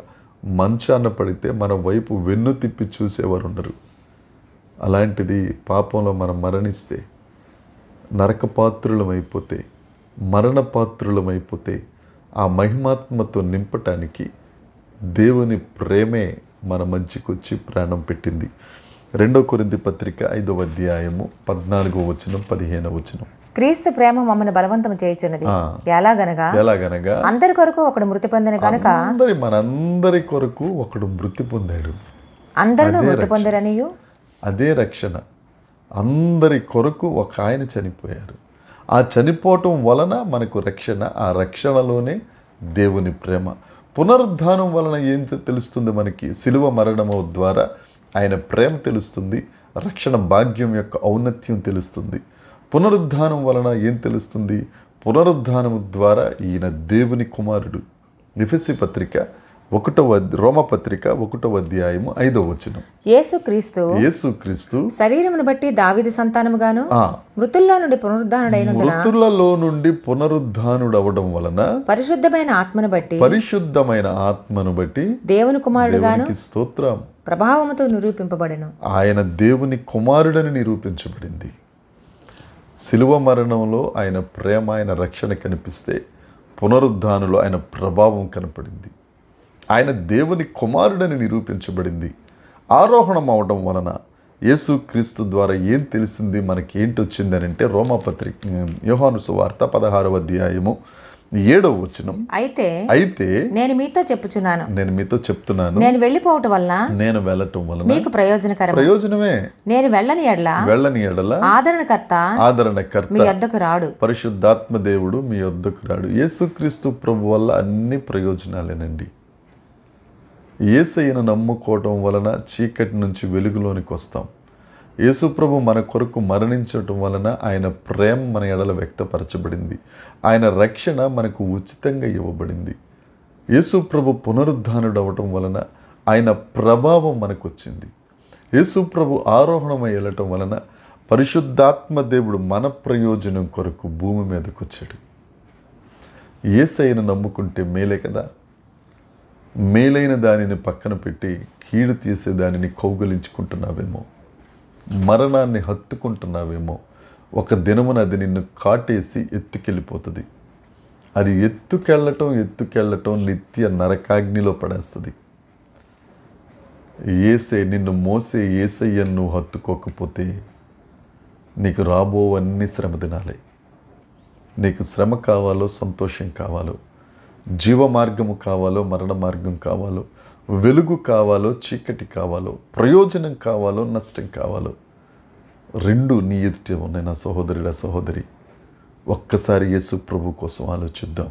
మంచాన పడితే మన వైపు వెన్ను తిప్పి చూసేవారు ఉండరు అలాంటిది పాపంలో మనం మరణిస్తే నరకపాత్రులమైపోతే మరణపాత్రులమైపోతే ఆ మహిమాత్మతో నింపటానికి దేవుని ప్రేమే మన మంచికొచ్చి ప్రాణం పెట్టింది రెండో కొరింది పత్రిక ఐదవ అధ్యాయము పద్నాలుగో వచనం పదిహేను వచనం క్రీస్తు ప్రేమ మమ్మల్ని బలవంతం చేయుచున్నది ఎలాగనగా ఎలాగనగా అందరి కొరకు ఒకడు మృతి పొందిన కనుక అందరి మనందరి కొరకు ఒకడు మృతి పొందాడు అందరూ మృతి పొందరనియు అదే రక్షణ అందరి కొరకు ఒక ఆయన చనిపోయారు ఆ చనిపోవటం వలన మనకు రక్షణ ఆ రక్షణలోనే దేవుని ప్రేమ పునరుద్ధానం వలన ఏం తెలుస్తుంది మనకి శిలువ మరణము ద్వారా ఆయన ప్రేమ తెలుస్తుంది రక్షణ భాగ్యం యొక్క ఔన్నత్యం తెలుస్తుంది పునరుద్ధానం వలన ఏం తెలుస్తుంది పునరుద్ధానము ద్వారా ఈయన దేవుని కుమారుడు నిఫసి పత్రిక ఒకటవ రోమపత్రిక ఒకటవ అధ్యాయము ఐదవ వచనం యేసుక్రీస్తు యేసుక్రీస్తు శరీరమును బట్టి దావిద సంతానముగాను మృతుల్లో నుండి పునరుద్ధానుడైన మృతులలో నుండి పునరుద్ధానుడవడం వలన పరిశుద్ధమైన ఆత్మను బట్టి పరిశుద్ధమైన ఆత్మను బట్టి దేవుని కుమారుడుగాను స్తోత్రం ప్రభావముతో నిరూపింపబడెను ఆయన దేవుని కుమారుడని నిరూపించబడింది శిలువ మరణంలో ఆయన ప్రేమ ఆయన రక్షణ కనిపిస్తే పునరుద్ధానులో ఆయన ప్రభావం కనపడింది ఆయన దేవుని కుమారుడని నిరూపించబడింది ఆరోహణం అవడం వలన యేసు క్రీస్తు ద్వారా ఏం తెలిసింది మనకి ఏంటి వచ్చిందని అంటే రోమాపత్రిక యోహాను సువార్త పదహారవ అధ్యాయము ఏడవ వచనం అయితే అయితే నేను మీతో చెప్పుచున్నాను నేను మీతో చెప్తున్నాను నేను వెళ్ళిపోవటం వల్ల నేను వెళ్ళటం వల్ల మీకు ప్రయోజనకరం ప్రయోజనమే నేను వెళ్ళని ఎడల వెళ్ళని ఎడల ఆదరణకర్త ఆదరణకర్త మీ వద్దకు రాడు పరిశుద్ధాత్మ దేవుడు మీ వద్దకు రాడు యేసుక్రీస్తు ప్రభు వల్ల అన్ని ప్రయోజనాలేనండి ఏసయ్యను నమ్ముకోవటం వలన చీకటి నుంచి వెలుగులోనికి వస్తాం యేసుప్రభు మన కొరకు మరణించటం వలన ఆయన ప్రేమ మన ఎడల వ్యక్తపరచబడింది ఆయన రక్షణ మనకు ఉచితంగా ఇవ్వబడింది యేసుప్రభు పునరుద్ధానుడవటం వలన ఆయన ప్రభావం మనకు వచ్చింది యేసుప్రభు ఆరోహణమై వెళ్ళటం వలన పరిశుద్ధాత్మ దేవుడు మన ప్రయోజనం కొరకు భూమి మీదకు వచ్చాడు ఏసైన నమ్ముకుంటే మేలే కదా మేలైన దానిని పక్కన పెట్టి కీడు తీసే దానిని కౌగలించుకుంటున్నావేమో మరణాన్ని హత్తుకుంటున్నావేమో ఒక దినమున అది నిన్ను కాటేసి ఎత్తుకెళ్ళిపోతుంది అది ఎత్తుకెళ్ళటం ఎత్తుకెళ్ళటం నిత్య నరకాగ్నిలో పడేస్తుంది ఏసే నిన్ను మోసే ఏసయ్యను హత్తుకోకపోతే నీకు రాబోవన్నీ శ్రమ దినాలే నీకు శ్రమ కావాలో సంతోషం కావాలో జీవ మార్గము కావాలో మరణ మార్గం కావాలో వెలుగు కావాలో చీకటి కావాలో ప్రయోజనం కావాలో నష్టం కావాలో రెండు నీ ఎదుట ఉన్నాయి నా సహోదరుడా సహోదరి ఒక్కసారి యేసు ప్రభు కోసం ఆలోచిద్దాం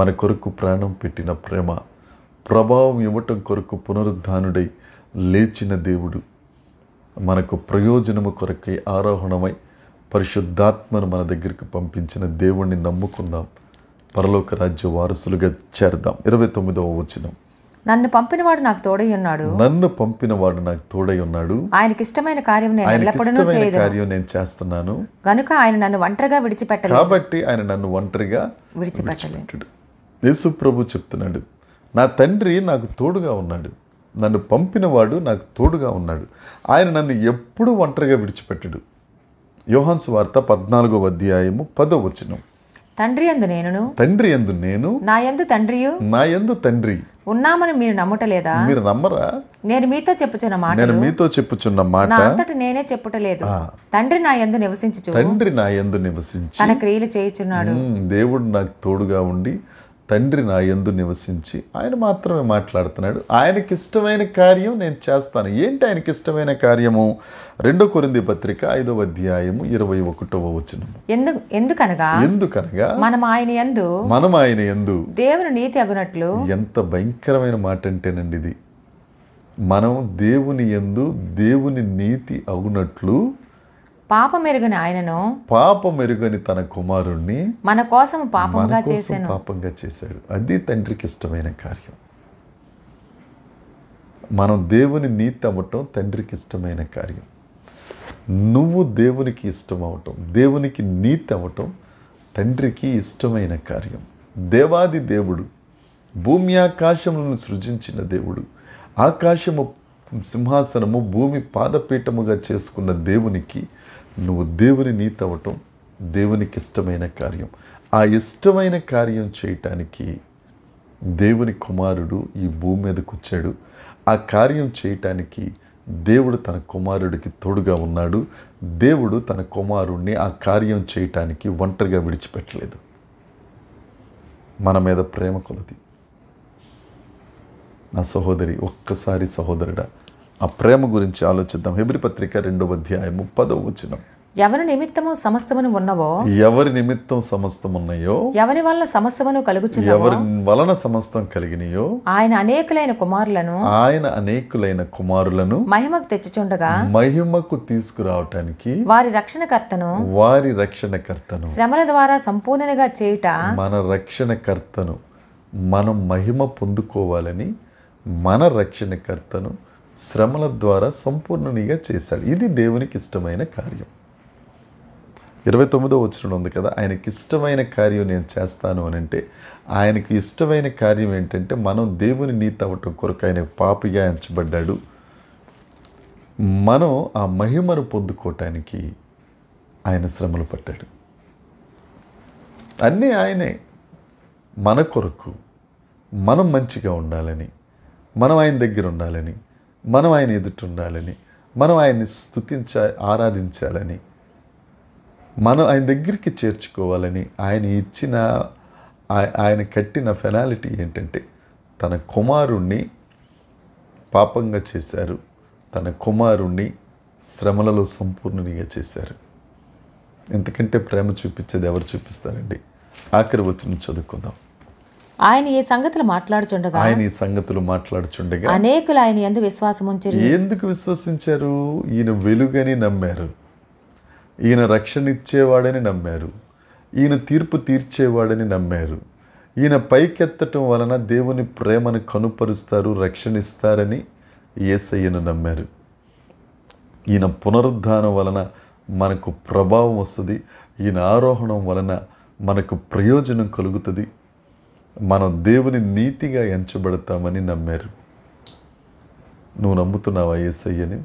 మన కొరకు ప్రాణం పెట్టిన ప్రేమ ప్రభావం ఇవ్వటం కొరకు పునరుద్ధానుడై లేచిన దేవుడు మనకు ప్రయోజనము కొరకై ఆరోహణమై పరిశుద్ధాత్మను మన దగ్గరికి పంపించిన దేవుణ్ణి నమ్ముకుందాం పరలోక రాజ్య వారసులుగా చేరదాం ఇరవై తొమ్మిదవ వచనం నన్ను పంపినవాడు నాకు తోడై ఉన్నాడు నన్ను పంపినవాడు నాకు తోడై ఉన్నాడు ఆయనకి ఇష్టమైన కార్యం నేను కార్యం నేను చేస్తున్నాను కనుక ఆయన నన్ను ఒంటరిగా విడిచిపెట్ట కాబట్టి ఆయన నన్ను ఒంటరిగా విడిచిపెట్టలేడు యేసు ప్రభు చెప్తున్నాడు నా తండ్రి నాకు తోడుగా ఉన్నాడు నన్ను పంపినవాడు నాకు తోడుగా ఉన్నాడు ఆయన నన్ను ఎప్పుడూ ఒంటరిగా విడిచిపెట్టడు యోహాన్స్ వార్త పద్నాలుగో అధ్యాయము పదో వచనం తండ్రి ఎందు నేను తండ్రి ఎందు నేను నా ఎందు తండ్రియు నా ఎందు తండ్రి ఉన్నామని మీరు నమ్ముటలేదా మీరు నమ్మరా నేను మీతో చెప్పుచున్న మాట నేను మీతో చెప్పుచున్న మాట నా అంతటి నేనే చెప్పుటలేదు తండ్రి నా యందు నివసించు తండ్రి నా యందు నివసించి తన క్రియలు చేయుచున్నాడు దేవుడు నాకు తోడుగా ఉండి తండ్రి నా ఎందు నివసించి ఆయన మాత్రమే మాట్లాడుతున్నాడు ఆయనకి ఇష్టమైన కార్యం నేను చేస్తాను ఏంటి ఆయనకి ఇష్టమైన కార్యము రెండో కొరింది పత్రిక ఐదవ అధ్యాయము ఇరవై ఒకటవ వచ్చిన ఎందుకు ఎందుకనగా ఎందుకనగా మనం ఆయన ఎందు మనం ఆయన ఎందు దేవుని నీతి అగునట్లు ఎంత భయంకరమైన మాట అంటేనండి ఇది మనం దేవుని ఎందు దేవుని నీతి అగునట్లు పాపమెరుగని ఆయనను పాపమెరుగని తన కుమారుణ్ణి మన కోసం పాపంగా చేశాను పాపంగా చేశాడు అది తండ్రికి ఇష్టమైన కార్యం మనం దేవుని నీతి అవ్వటం తండ్రికి ఇష్టమైన కార్యం నువ్వు దేవునికి ఇష్టం అవటం దేవునికి నీతి అవ్వటం తండ్రికి ఇష్టమైన కార్యం దేవాది దేవుడు భూమి ఆకాశములను సృజించిన దేవుడు ఆకాశము సింహాసనము భూమి పాదపీఠముగా చేసుకున్న దేవునికి నువ్వు దేవుని అవ్వటం దేవునికి ఇష్టమైన కార్యం ఆ ఇష్టమైన కార్యం చేయటానికి దేవుని కుమారుడు ఈ భూమి మీదకు వచ్చాడు ఆ కార్యం చేయటానికి దేవుడు తన కుమారుడికి తోడుగా ఉన్నాడు దేవుడు తన కుమారుణ్ణి ఆ కార్యం చేయటానికి ఒంటరిగా విడిచిపెట్టలేదు మన మీద ప్రేమ కొలది నా సహోదరి ఒక్కసారి సహోదరుడా ఆ ప్రేమ గురించి ఆలోచిద్దాం హెబ్రి పత్రిక రెండవ అధ్యాయం ముప్పదవ వచనం ఎవరి నిమిత్తము సమస్తమును ఉన్నవో ఎవరి నిమిత్తం సమస్తమున్నాయో ఎవరి వలన సమస్తమును కలుగు ఎవరి వలన సమస్తం కలిగినయో ఆయన అనేకులైన కుమారులను ఆయన అనేకులైన కుమారులను మహిమకు తెచ్చుచుండగా మహిమకు తీసుకురావటానికి వారి రక్షణకర్తను వారి రక్షణకర్తను శ్రమల ద్వారా సంపూర్ణంగా చేయుట మన రక్షణకర్తను మనం మహిమ పొందుకోవాలని మన రక్షణకర్తను శ్రమల ద్వారా సంపూర్ణనిగా చేశాడు ఇది దేవునికి ఇష్టమైన కార్యం ఇరవై తొమ్మిదో వచ్చిన ఉంది కదా ఆయనకి ఇష్టమైన కార్యం నేను చేస్తాను అని అంటే ఆయనకు ఇష్టమైన కార్యం ఏంటంటే మనం దేవుని నీతి అవ్వటం కొరకు ఆయన పాపిగా ఎంచబడ్డాడు మనం ఆ మహిమను పొందుకోవటానికి ఆయన శ్రమలు పట్టాడు అన్నీ ఆయనే మన కొరకు మనం మంచిగా ఉండాలని మనం ఆయన దగ్గర ఉండాలని మనం ఆయన ఉండాలని మనం ఆయన్ని స్థుతించ ఆరాధించాలని మనం ఆయన దగ్గరికి చేర్చుకోవాలని ఆయన ఇచ్చిన ఆయన కట్టిన ఫెనాలిటీ ఏంటంటే తన కుమారుణ్ణి పాపంగా చేశారు తన కుమారుణ్ణి శ్రమలలో సంపూర్ణునిగా చేశారు ఎందుకంటే ప్రేమ చూపించేది ఎవరు చూపిస్తారండి ఆఖరి వచ్చిన చదువుకుందాం ఆయన ఈ సంగతులు మాట్లాడుచుండగా ఆయన ఈ సంగతులు మాట్లాడుచుండగా అనేకులు ఆయన ఎందుకు విశ్వాసం ఉంచారు ఎందుకు విశ్వసించారు ఈయన వెలుగని నమ్మారు ఈయన రక్షణ ఇచ్చేవాడని నమ్మారు ఈయన తీర్పు తీర్చేవాడని నమ్మారు ఈయన పైకెత్తటం వలన దేవుని ప్రేమను కనుపరుస్తారు రక్షణిస్తారని ఏసయ్యను నమ్మారు ఈయన పునరుద్ధానం వలన మనకు ప్రభావం వస్తుంది ఈయన ఆరోహణం వలన మనకు ప్రయోజనం కలుగుతుంది మనం దేవుని నీతిగా ఎంచబడతామని నమ్మారు నువ్వు నమ్ముతున్నావా ఏసయ్యని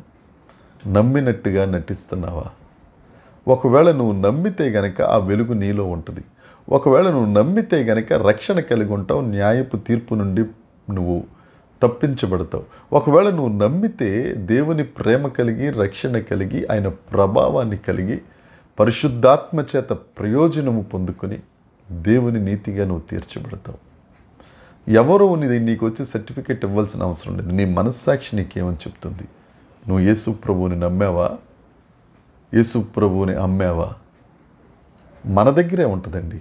నమ్మినట్టుగా నటిస్తున్నావా ఒకవేళ నువ్వు నమ్మితే గనక ఆ వెలుగు నీలో ఉంటుంది ఒకవేళ నువ్వు నమ్మితే గనక రక్షణ కలిగి ఉంటావు న్యాయపు తీర్పు నుండి నువ్వు తప్పించబడతావు ఒకవేళ నువ్వు నమ్మితే దేవుని ప్రేమ కలిగి రక్షణ కలిగి ఆయన ప్రభావాన్ని కలిగి పరిశుద్ధాత్మ చేత ప్రయోజనము పొందుకొని దేవుని నీతిగా నువ్వు తీర్చబడతావు ఎవరో నీది నీకు వచ్చి సర్టిఫికేట్ ఇవ్వాల్సిన అవసరం లేదు నీ మనస్సాక్షి నీకేమని చెప్తుంది నువ్వు యేసు ప్రభువుని నమ్మావా యేసు ప్రభువుని అమ్మావా మన దగ్గరే ఉంటుందండి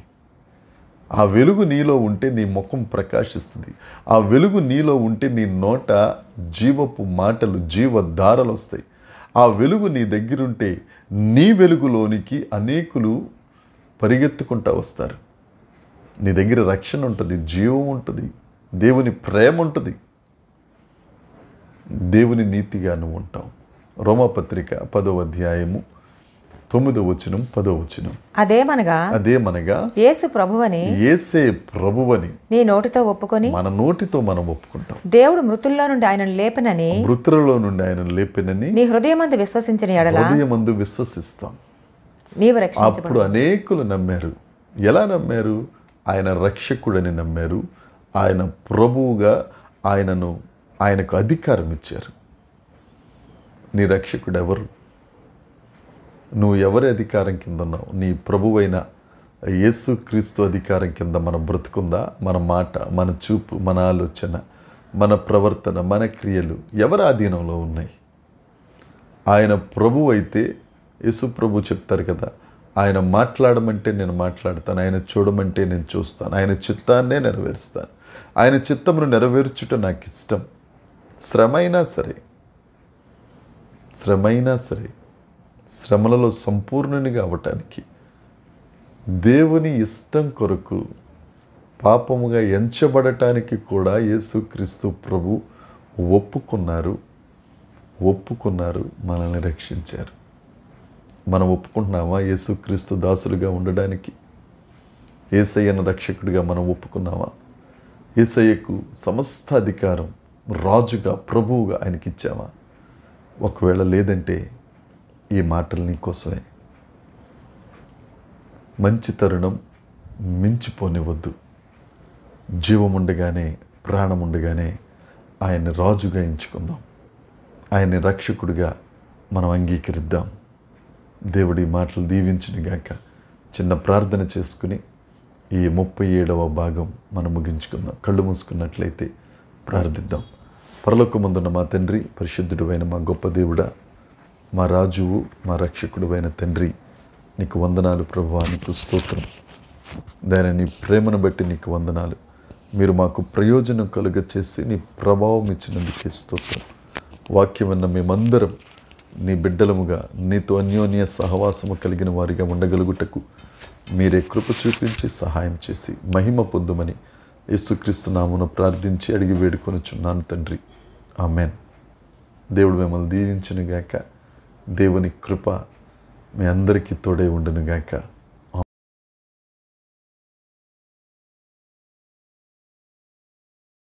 ఆ వెలుగు నీలో ఉంటే నీ ముఖం ప్రకాశిస్తుంది ఆ వెలుగు నీలో ఉంటే నీ నోట జీవపు మాటలు జీవధారలు వస్తాయి ఆ వెలుగు నీ దగ్గరుంటే నీ వెలుగులోనికి అనేకులు పరిగెత్తుకుంటా వస్తారు నీ దగ్గర రక్షణ ఉంటుంది జీవం ఉంటుంది దేవుని ప్రేమ ఉంటుంది దేవుని నీతిగా నువ్వు ఉంటావు రోమపత్రిక పదో అధ్యాయము తొమ్మిదో వచనం పదో వచనం అదేమనగా అదేమనగా యేసు ప్రభువని యేసే ప్రభువని నీ నోటితో ఒప్పుకొని మన నోటితో మనం ఒప్పుకుంటాం దేవుడు మృతుల్లో నుండి ఆయన లేపనని మృతులలో నుండి ఆయన లేపనని నీ హృదయమందు విశ్వసించిన ఎడల హృదయమందు విశ్వసిస్తాం నీవు అప్పుడు అనేకులు నమ్మారు ఎలా నమ్మారు ఆయన రక్షకుడని నమ్మారు ఆయన ప్రభువుగా ఆయనను ఆయనకు అధికారం ఇచ్చారు నీ రక్షకుడు ఎవరు నువ్వు ఎవరి అధికారం కింద ఉన్నావు నీ ప్రభువైన యేసు క్రీస్తు అధికారం కింద మన బ్రతుకుందా మన మాట మన చూపు మన ఆలోచన మన ప్రవర్తన మన క్రియలు ఎవరి ఆధీనంలో ఉన్నాయి ఆయన ప్రభు అయితే యేసు ప్రభు చెప్తారు కదా ఆయన మాట్లాడమంటే నేను మాట్లాడతాను ఆయన చూడమంటే నేను చూస్తాను ఆయన చిత్తాన్నే నెరవేరుస్తాను ఆయన చిత్తమును నెరవేర్చుట నాకు ఇష్టం శ్రమైనా సరే శ్రమైనా సరే శ్రమలలో సంపూర్ణునిగా అవటానికి దేవుని ఇష్టం కొరకు పాపముగా ఎంచబడటానికి కూడా యేసుక్రీస్తు ప్రభు ఒప్పుకున్నారు ఒప్పుకున్నారు మనల్ని రక్షించారు మనం ఒప్పుకుంటున్నామా యేసుక్రీస్తు దాసులుగా ఉండడానికి ఏసయ్యను రక్షకుడిగా మనం ఒప్పుకున్నామా ఏసయ్యకు సమస్త అధికారం రాజుగా ప్రభువుగా ఆయనకి ఇచ్చామా ఒకవేళ లేదంటే ఈ మాటలు నీకోసమే మంచి తరుణం మించిపోనివ్వద్దు జీవముండగానే ప్రాణముండగానే ఆయన్ని రాజుగా ఎంచుకుందాం ఆయన్ని రక్షకుడిగా మనం అంగీకరిద్దాం దేవుడి మాటలు గాక చిన్న ప్రార్థన చేసుకుని ఈ ముప్పై ఏడవ భాగం మనం ముగించుకుందాం కళ్ళు మూసుకున్నట్లయితే ప్రార్థిద్దాం పరలోకముందున్న మా తండ్రి పరిశుద్ధుడు అయిన మా గొప్ప దేవుడ మా రాజువు మా రక్షకుడు అయిన తండ్రి నీకు వందనాలు ప్రభు నీకు స్తోత్రం దాని నీ ప్రేమను బట్టి నీకు వందనాలు మీరు మాకు ప్రయోజనం కలుగ చేసి నీ ప్రభావం ఇచ్చినందుకే స్తోత్రం వాక్యం అన్న మేమందరం నీ బిడ్డలముగా నీతో అన్యోన్య సహవాసము కలిగిన వారిగా ఉండగలుగుటకు మీరే కృప చూపించి సహాయం చేసి మహిమ పొందుమని యేసుక్రీస్తు నామును ప్రార్థించి అడిగి చున్నాను తండ్రి ఆమెన్ దేవుడు మిమ్మల్ని దీవించినగాక దేవుని కృప మీ అందరికీ తోడే గాక